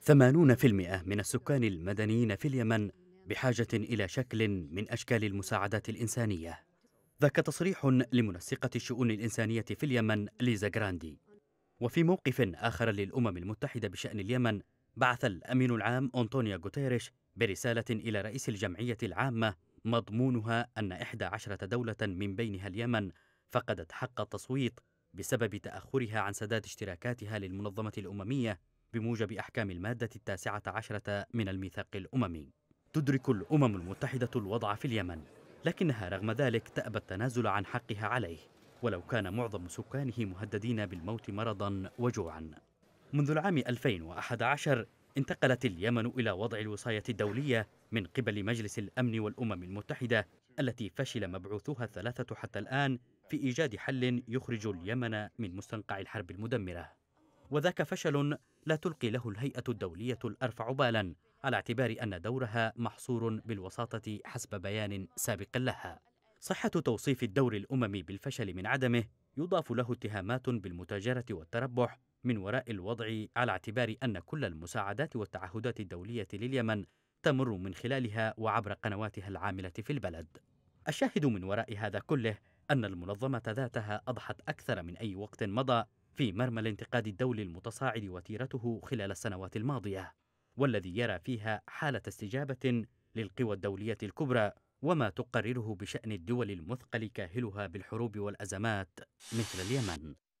ثمانون في المئة من السكان المدنيين في اليمن بحاجة إلى شكل من أشكال المساعدات الإنسانية ذاك تصريح لمنسقة الشؤون الإنسانية في اليمن ليزا جراندي وفي موقف آخر للأمم المتحدة بشأن اليمن بعث الأمين العام أنطونيا غوتيريش برسالة إلى رئيس الجمعية العامة مضمونها أن إحدى عشرة دولة من بينها اليمن فقدت حق التصويت بسبب تأخرها عن سداد اشتراكاتها للمنظمة الأممية بموجب أحكام المادة التاسعة عشرة من الميثاق الأممي. تدرك الأمم المتحدة الوضع في اليمن، لكنها رغم ذلك تأبى التنازل عن حقها عليه، ولو كان معظم سكانه مهددين بالموت مرضا وجوعا. منذ العام 2011 انتقلت اليمن إلى وضع الوصاية الدولية من قبل مجلس الأمن والأمم المتحدة التي فشل مبعوثوها الثلاثة حتى الآن في إيجاد حل يخرج اليمن من مستنقع الحرب المدمرة وذاك فشل لا تلقي له الهيئة الدولية الأرفع بالا على اعتبار أن دورها محصور بالوساطة حسب بيان سابق لها صحة توصيف الدور الأممي بالفشل من عدمه يضاف له اتهامات بالمتاجرة والتربح من وراء الوضع على اعتبار أن كل المساعدات والتعهدات الدولية لليمن تمر من خلالها وعبر قنواتها العاملة في البلد. الشاهد من وراء هذا كله أن المنظمة ذاتها أضحت أكثر من أي وقت مضى في مرمى الانتقاد الدولي المتصاعد وتيرته خلال السنوات الماضية، والذي يرى فيها حالة استجابة للقوى الدولية الكبرى وما تقرره بشأن الدول المثقل كاهلها بالحروب والأزمات مثل اليمن.